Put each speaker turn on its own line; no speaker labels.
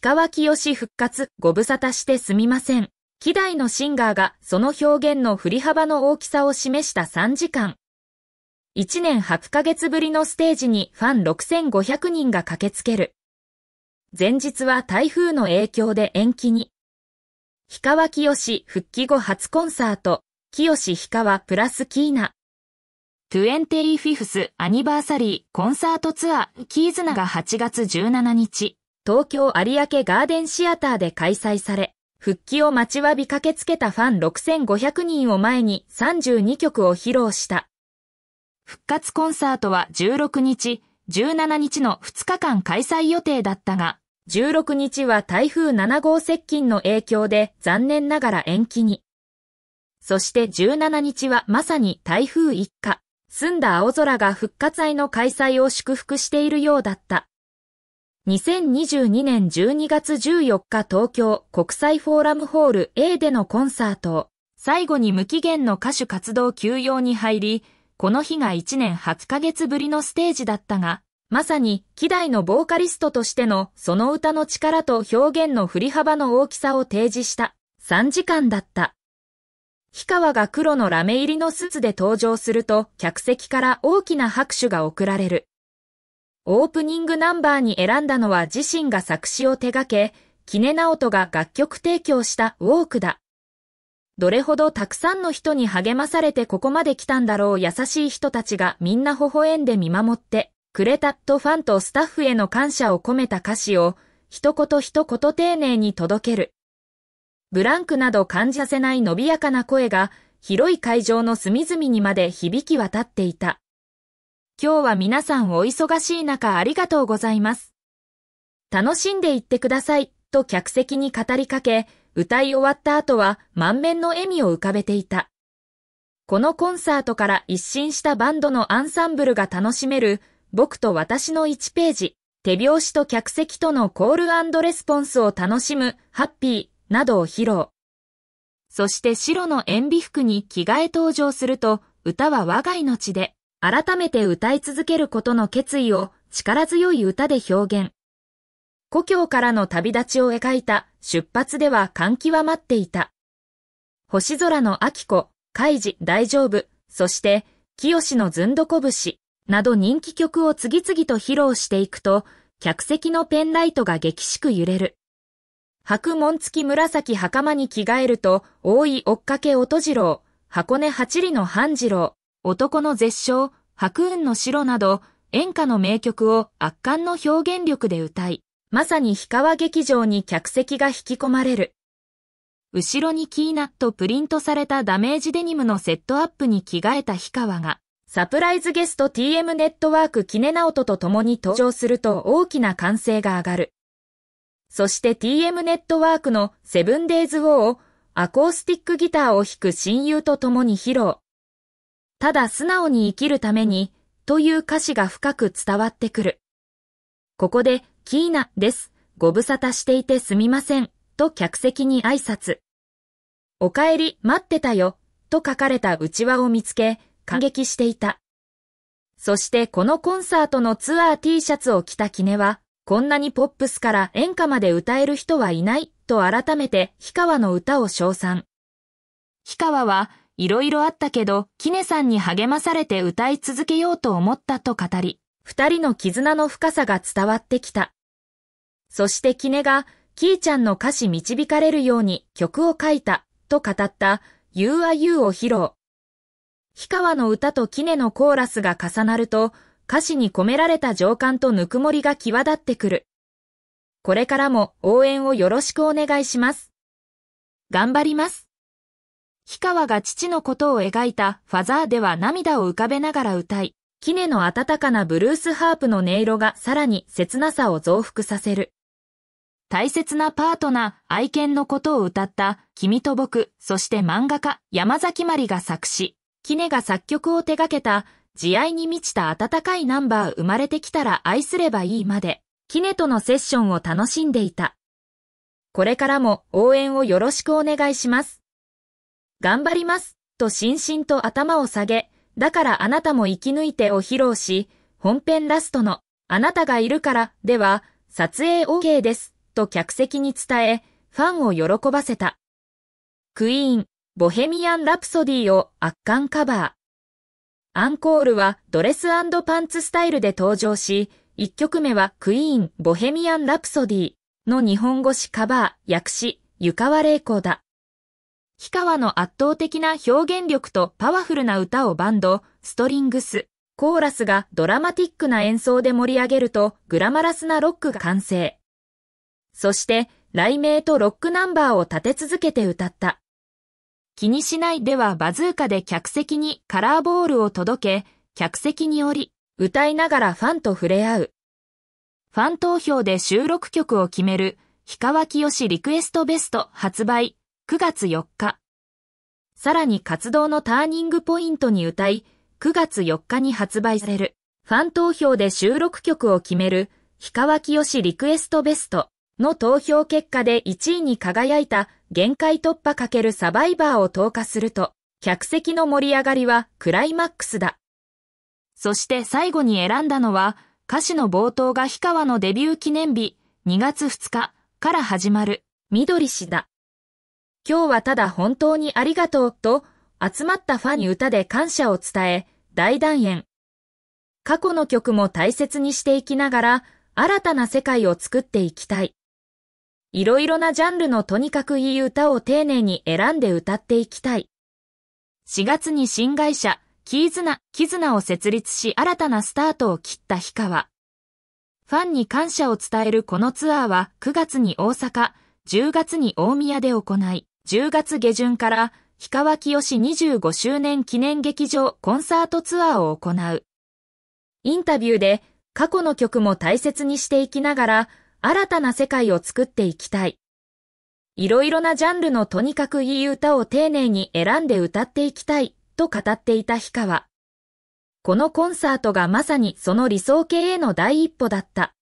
氷川きよし復活、ご無沙汰してすみません。希代のシンガーがその表現の振り幅の大きさを示した3時間。1年8ヶ月ぶりのステージにファン6500人が駆けつける。前日は台風の影響で延期に。氷川きよし復帰後初コンサート、きよし氷川プラスキーナ。25th アニバーサリーコンサートツアーキーズナが8月17日。東京有明ガーデンシアターで開催され、復帰を待ちわび駆けつけたファン6500人を前に32曲を披露した。復活コンサートは16日、17日の2日間開催予定だったが、16日は台風7号接近の影響で残念ながら延期に。そして17日はまさに台風一過、澄んだ青空が復活祭の開催を祝福しているようだった。2022年12月14日東京国際フォーラムホール A でのコンサート、最後に無期限の歌手活動休養に入り、この日が1年8ヶ月ぶりのステージだったが、まさに、希代のボーカリストとしての、その歌の力と表現の振り幅の大きさを提示した、3時間だった。氷川が黒のラメ入りのスーツで登場すると、客席から大きな拍手が送られる。オープニングナンバーに選んだのは自身が作詞を手掛け、キネナオトが楽曲提供したウォークだ。どれほどたくさんの人に励まされてここまで来たんだろう優しい人たちがみんな微笑んで見守ってくれたとファンとスタッフへの感謝を込めた歌詞を一言一言丁寧に届ける。ブランクなど感じさせない伸びやかな声が広い会場の隅々にまで響き渡っていた。今日は皆さんお忙しい中ありがとうございます。楽しんでいってください、と客席に語りかけ、歌い終わった後は満面の笑みを浮かべていた。このコンサートから一新したバンドのアンサンブルが楽しめる、僕と私の1ページ、手拍子と客席とのコールレスポンスを楽しむ、ハッピー、などを披露。そして白の塩ビ服に着替え登場すると、歌は我が命で。改めて歌い続けることの決意を力強い歌で表現。故郷からの旅立ちを描いた出発では気は待っていた。星空の秋子、海事大丈夫、そして清のずんどこぶしなど人気曲を次々と披露していくと、客席のペンライトが激しく揺れる。白門付き紫袴に着替えると、大井追っかけ音次郎、箱根八里の半次郎、男の絶唱、白雲の白など、演歌の名曲を圧巻の表現力で歌い、まさに氷川劇場に客席が引き込まれる。後ろにキーナとプリントされたダメージデニムのセットアップに着替えた氷川が、サプライズゲスト TM ネットワークキネナオトと共に登場すると大きな歓声が上がる。そして TM ネットワークのセブンデイズ・ウォーをアコースティックギターを弾く親友と共に披露。ただ素直に生きるためにという歌詞が深く伝わってくる。ここで、キーナです。ご無沙汰していてすみません。と客席に挨拶。お帰り、待ってたよ。と書かれた内輪を見つけ、感激していた。そしてこのコンサートのツアー T シャツを着たキネは、こんなにポップスから演歌まで歌える人はいない、と改めて、氷川の歌を称賛。氷川は、いろいろあったけど、キネさんに励まされて歌い続けようと思ったと語り、二人の絆の深さが伝わってきた。そしてキネが、キーちゃんの歌詞導かれるように曲を書いたと語った You are You を披露。氷川の歌とキネのコーラスが重なると歌詞に込められた情感とぬくもりが際立ってくる。これからも応援をよろしくお願いします。頑張ります。氷川が父のことを描いたファザーでは涙を浮かべながら歌い、キネの温かなブルースハープの音色がさらに切なさを増幅させる。大切なパートナー、愛犬のことを歌った、君と僕、そして漫画家、山崎まりが作詞、キネが作曲を手掛けた、慈愛に満ちた温かいナンバー生まれてきたら愛すればいいまで、キネとのセッションを楽しんでいた。これからも応援をよろしくお願いします。頑張ります、としんしんと頭を下げ、だからあなたも生き抜いてを披露し、本編ラストの、あなたがいるから、では、撮影 OK です、と客席に伝え、ファンを喜ばせた。クイーン、ボヘミアン・ラプソディを圧巻カバー。アンコールはドレスパンツスタイルで登場し、1曲目はクイーン、ボヘミアン・ラプソディの日本語詞カバー、訳詞、ゆかわれいこだ。氷川の圧倒的な表現力とパワフルな歌をバンド、ストリングス、コーラスがドラマティックな演奏で盛り上げるとグラマラスなロックが完成。そして、雷鳴とロックナンバーを立て続けて歌った。気にしないではバズーカで客席にカラーボールを届け、客席に降り、歌いながらファンと触れ合う。ファン投票で収録曲を決める、氷川きよしリクエストベスト発売9月4日。さらに活動のターニングポイントに歌い、9月4日に発売される、ファン投票で収録曲を決める、氷川清よリクエストベストの投票結果で1位に輝いた限界突破×サバイバーを投下すると、客席の盛り上がりはクライマックスだ。そして最後に選んだのは、歌詞の冒頭が氷川のデビュー記念日2月2日から始まる緑氏だ。今日はただ本当にありがとうと集まったファンに歌で感謝を伝え、大団円。過去の曲も大切にしていきながら、新たな世界を作っていきたい。いろいろなジャンルのとにかくいい歌を丁寧に選んで歌っていきたい。4月に新会社、キーズナ、キズナを設立し新たなスタートを切った氷川。ファンに感謝を伝えるこのツアーは9月に大阪、10月に大宮で行い、10月下旬から氷川きよし25周年記念劇場コンサートツアーを行う。インタビューで過去の曲も大切にしていきながら新たな世界を作っていきたい。いろいろなジャンルのとにかくいい歌を丁寧に選んで歌っていきたいと語っていた氷川。このコンサートがまさにその理想形への第一歩だった。